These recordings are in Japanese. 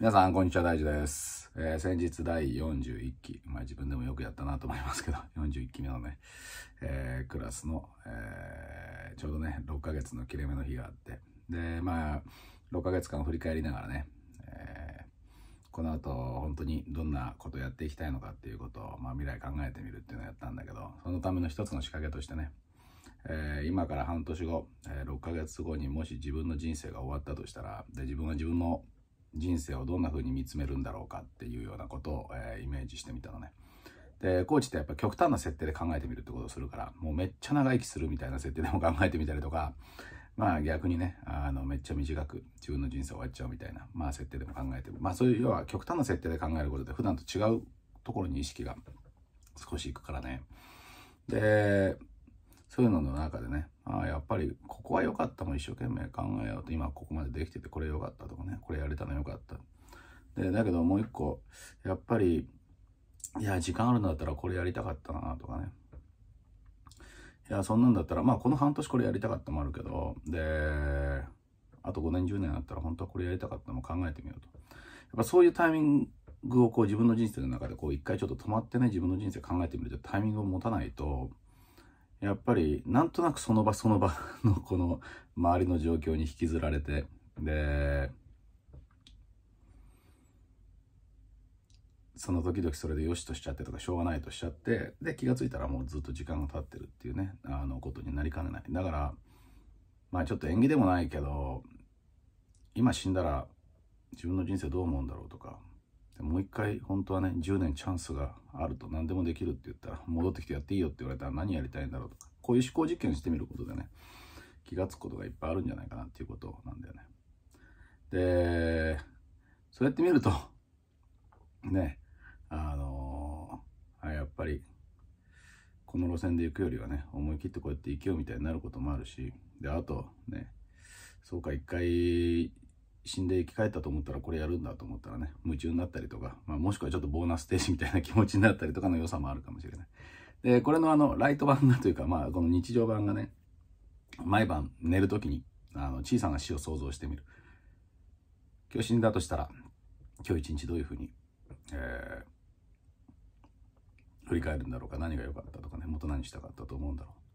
皆さん、こんにちは、大地です。えー、先日第41期、まあ自分でもよくやったなと思いますけど、41 期目のね、えー、クラスの、えー、ちょうどね、6ヶ月の切れ目の日があって、で、まあ、6ヶ月間振り返りながらね、えこの後、本当にどんなことやっていきたいのかっていうことを、まあ未来考えてみるっていうのをやったんだけど、そのための一つの仕掛けとしてね、え今から半年後、え6ヶ月後にもし自分の人生が終わったとしたら、で、自分は自分の人生をどんな風に見つめるんだろうかっていうようなことを、えー、イメージしてみたのね。で、コーチってやっぱ極端な設定で考えてみるってことをするから、もうめっちゃ長生きするみたいな設定でも考えてみたりとか、まあ逆にね、あの、めっちゃ短く自分の人生終わっちゃうみたいな、まあ設定でも考えてまあそういう要は極端な設定で考えることで普段と違うところに意識が少しいくからね。で、そういうのの中でね、あやっぱりここは良かったも一生懸命考えようと今ここまでできててこれ良かったとかねこれやれたの良かったでだけどもう一個やっぱりいや時間あるんだったらこれやりたかったなとかねいやそんなんだったらまあこの半年これやりたかったもあるけどであと5年10年あったら本当はこれやりたかったのも考えてみようとやっぱそういうタイミングをこう自分の人生の中でこう一回ちょっと止まってね自分の人生考えてみるとタイミングを持たないとやっぱりなんとなくその場その場 のこの周りの状況に引きずられてでその時々それでよしとしちゃってとかしょうがないとしちゃってで気が付いたらもうずっと時間が経ってるっていうねあのことになりかねないだからまあちょっと縁起でもないけど今死んだら自分の人生どう思うんだろうとかでもう一回本当はね10年チャンスがあると何でもできるって言ったら戻ってきてやっていいよって言われたら何やりたいんだろうとかこういう思考実験してみることでね気が付くことがいっぱいあるんじゃないかなっていうことなんだよね。でそうやって見るとねあのー、やっぱりこの路線で行くよりはね思い切ってこうやって行けよみたいになることもあるしであとねそうか一回死んで生き返ったと思ったらこれやるんだと思ったらね、夢中になったりとか、まあ、もしくはちょっとボーナステージみたいな気持ちになったりとかの良さもあるかもしれない。で、これのあの、ライト版だというか、まあ、この日常版がね、毎晩寝る時に、あの、小さな死を想像してみる。今日死んだとしたら、今日一日どういうふうに、えー、振り返るんだろうか、何が良かったとかね、もっと何したかったと思うんだろう。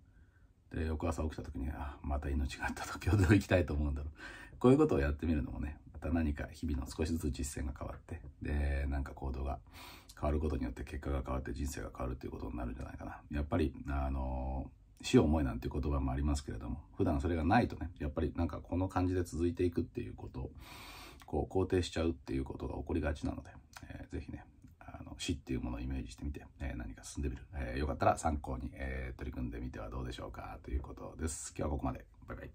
で、翌朝起きた時に、あ、また命があった時ほど行きたいと思うんだろう。こういうことをやってみるのもね、また何か日々の少しずつ実践が変わって、で、なんか行動が変わることによって結果が変わって人生が変わるということになるんじゃないかな。やっぱり、あの、死を思いなんていう言葉もありますけれども、普段それがないとね、やっぱりなんかこの感じで続いていくっていうことを、こう肯定しちゃうっていうことが起こりがちなので、えー、ぜひね、の死っていうものをイメージしてみて、えー、何か進んでみる、えー、よかったら参考に、えー、取り組んでみてはどうでしょうかということです。今日はここまで。バイバイ。